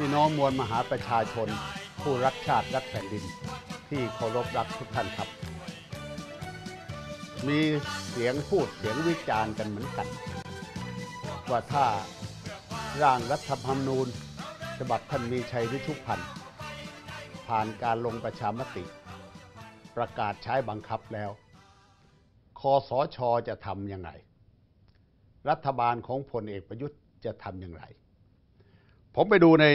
พี่น้องมวลมหาประชาชนผู้รักชาติรักแผ่นดินที่เคารพรักทุกท่านครับ มีเสียงพูดเสียงวิจารณ์กันเหมือนกัน ว่าถ้าร่างรัฐธรรมนูญฉบับท่านมีชัยวิชุพันธ์ผ่านการลงประชามติ ประกาศใช้บังคับแล้วคอสอชอจะทำยังไงรัฐบาลของพลเอกประยุทธ์จะทำอย่างไรผมไปดูใน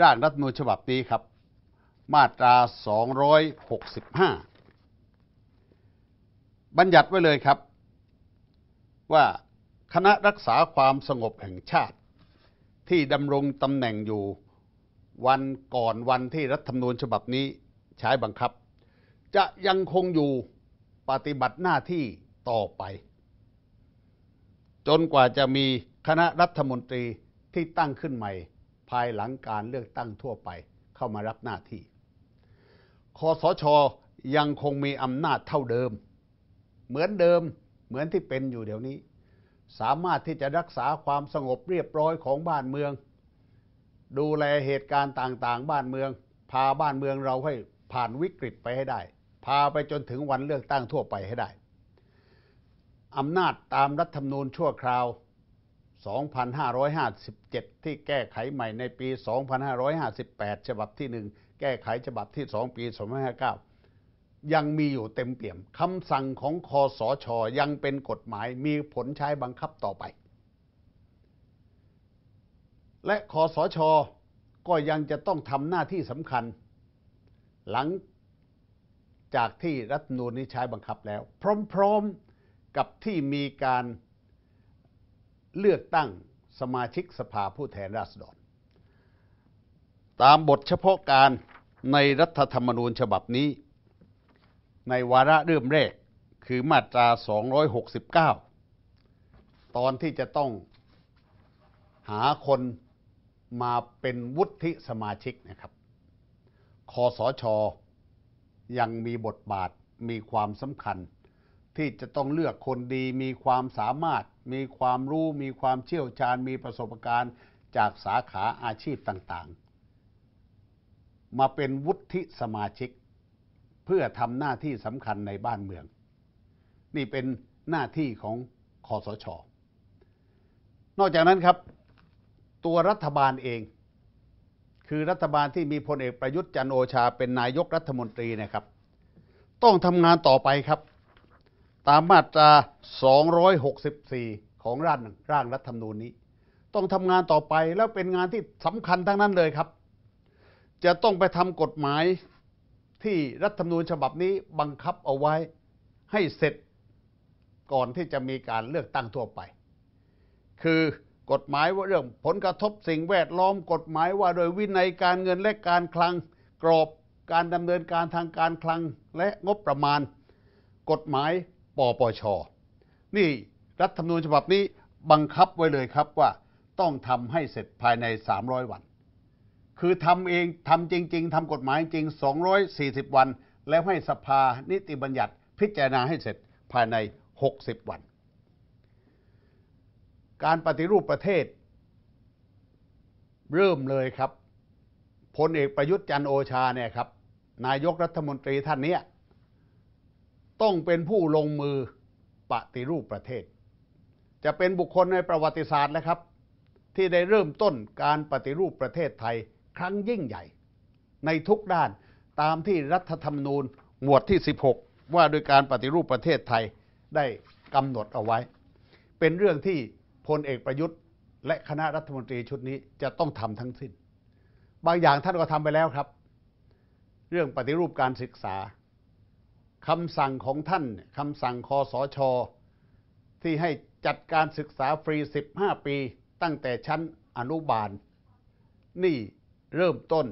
ร่างรัฐมนูญฉบับนี้ครับ มาตรา 265 บัญญัติไว้เลยครับ ว่าคณะรักษาความสงบแห่งชาติ ที่ดำรงตำแหน่งอยู่วันก่อนวันที่รัฐธรรมนูญฉบับนี้ใช้บังคับ จะยังคงอยู่ปฏิบัติหน้าที่ต่อไป จนกว่าจะมีคณะรัฐมนตรีที่ตั้งขึ้นใหม่ ภายหลังการเลือกตั้งทั่วไป เข้ามารับหน้าที่คอสชยังคงมีอำนาจเท่าเดิม เหมือนเดิมเหมือนที่เป็นอยู่เดี๋ยวนี้ สามารถที่จะรักษาความสงบเรียบร้อยของบ้านเมือง ดูแลเหตุการณ์ต่างๆบ้านเมือง พาบ้านเมืองเราให้ผ่านวิกฤตไปให้ได้ พาไปจนถึงวันเลือกตั้งทั่วไปให้ได้อำนาจตามรัฐธรรมนูญชั่วคราว2557 ที่แก้ไขใหม่ในปี 2558ฉบับที่ 1 แก้ไขฉบับที่ 2 ปี2559 ยังมีอยู่เต็มเปี่ยมคำสั่งของคอสอชอยังเป็นกฎหมายมีผลใช้บังคับต่อไป และคอสอชอก็ยังจะต้องทำหน้าที่สำคัญ หลังจากที่รัฐนูนนี้ใช้บังคับแล้ว พร้อมๆกับที่มีการเลือกตั้งสมาชิกสภาผู้แทนราษฎร ตามบทเฉพาะการในรัฐธรรมนูญฉบับนี้ ในวาระเริ่มแรก คือมาตรา 269 ตอนที่จะต้องหาคนมาเป็นวุฒิสมาชิกนะครับคอสอชอยังมีบทบาทมีความสำคัญ ที่จะต้องเลือกคนดีมีความสามารถมีความรู้มีความเชี่ยวชาญมีประสบการณ์จากสาขาอาชีพต่างๆ มาเป็นวุฒิสมาชิก เพื่อทำหน้าที่สำคัญในบ้านเมือง นี่เป็นหน้าที่ของคอสช นอกจากนั้นครับ ตัวรัฐบาลเอง คือรัฐบาลที่มีพลเอกประยุทธ์จันโอชาเป็นนายกรัฐมนตรีนะครับ ต้องทำงานต่อไปครับตามมาตรา 264 ของร่างร่างรัฐธรรมนูญนี้ ต้องทำงานต่อไปแล้วเป็นงานที่สำคัญทั้งนั้นเลยครับ จะต้องไปทำกฎหมายที่รัฐธรรมนูญฉบับนี้บังคับเอาไว้ให้เสร็จ ก่อนที่จะมีการเลือกตั้งทั่วไป คือกฎหมายว่าเรื่องผลกระทบสิ่งแวดล้อมกฎหมายว่าโดยวินัยการเงินและการคลัง กรอบการดำเนินการทางการคลังและงบประมาณ กฎหมายปปช นี่รัฐธรรมนูญฉบับนี้บังคับไว้เลยครับว่าต้องทำให้เสร็จภายใน 300 วัน คือทำเองทำจริงๆ ทำกฎหมายจริง 240 วัน แล้วให้สภานิติบัญญัติ พิจารณาให้เสร็จภายใน 60 วัน การปฏิรูปประเทศเริ่มเลยครับพลเอกประยุทธ์จันโอชาเนี่ยครับนายกรัฐมนตรีท่านเนี้ยต้องเป็นผู้ลงมือปฏิรูปประเทศ จะเป็นบุคคลในประวัติศาสตร์แล้วครับ ที่ได้เริ่มต้นการปฏิรูปประเทศไทยครั้งยิ่งใหญ่ ในทุกด้านตามที่รัฐธรรมนูญหมวดที่ 16 ว่าโดยการปฏิรูปประเทศไทยได้กำหนดเอาไว้ เป็นเรื่องที่พลเอกประยุทธ์ และคณะรัฐมนตรีชุดนี้จะต้องทำทั้งสิ้นบางอย่างท่านก็ทำไปแล้วครับ เรื่องปฏิรูปการศึกษาคำสั่งของท่านคำสั่งคอสอชอที่ให้จัดการศึกษาฟรี 15 ปีตั้งแต่ชั้นอนุบาล นี่เริ่มต้น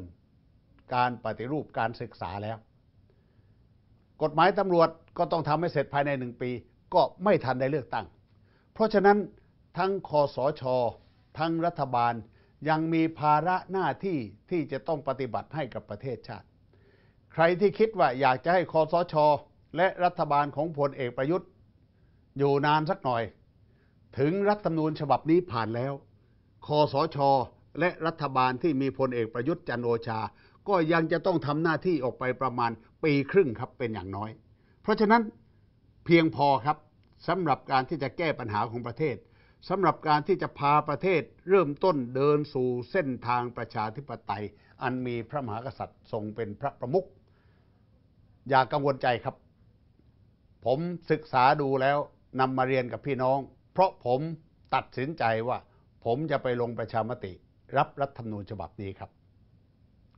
การปฏิรูปการศึกษาแล้ว กฎหมายตำรวจก็ต้องทำให้เสร็จภายในหนึ่งปี ก็ไม่ทันได้เลือกตั้ง เพราะฉะนั้นทั้งคอสอชอทั้งรัฐบาลยังมีภาระหน้าที่ที่จะต้องปฏิบัติให้กับประเทศชาติใครที่คิดว่าอยากจะให้คอสช และรัฐบาลของพลเอกประยุทธ์ อยู่นานสักหน่อย ถึงรัฐธรรมนูญฉบับนี้ผ่านแล้วคอสช และรัฐบาลที่มีพลเอกประยุทธ์จันโอชา ก็ยังจะต้องทำหน้าที่ออกไปประมาณปีครึ่งครับเป็นอย่างน้อย เพราะฉะนั้นเพียงพอครับสำหรับการที่จะแก้ปัญหาของประเทศสำหรับการที่จะพาประเทศเริ่มต้นเดินสู่เส้นทางประชาธิปไตย อันมีพระมหากษัตริย์ทรงเป็นพระประมุขอย่ากังวลใจครับ ผมศึกษาดูแล้วนำมาเรียนกับพี่น้อง เพราะผมตัดสินใจว่า ผมจะไปลงประชามติ รับรัฐธรรมนูญฉบับนี้ครับ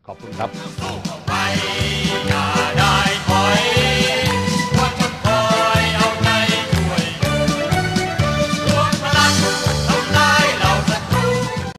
ขอบคุณครับ